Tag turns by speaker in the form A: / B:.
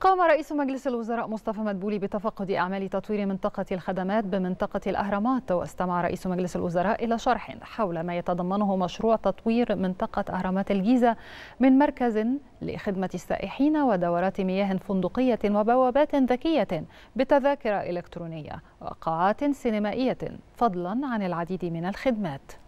A: قام رئيس مجلس الوزراء مصطفى مدبولي بتفقد أعمال تطوير منطقة الخدمات بمنطقة الأهرامات واستمع رئيس مجلس الوزراء إلى شرح حول ما يتضمنه مشروع تطوير منطقة أهرامات الجيزة من مركز لخدمة السائحين ودورات مياه فندقية وبوابات ذكية بتذاكر إلكترونية وقاعات سينمائية فضلا عن العديد من الخدمات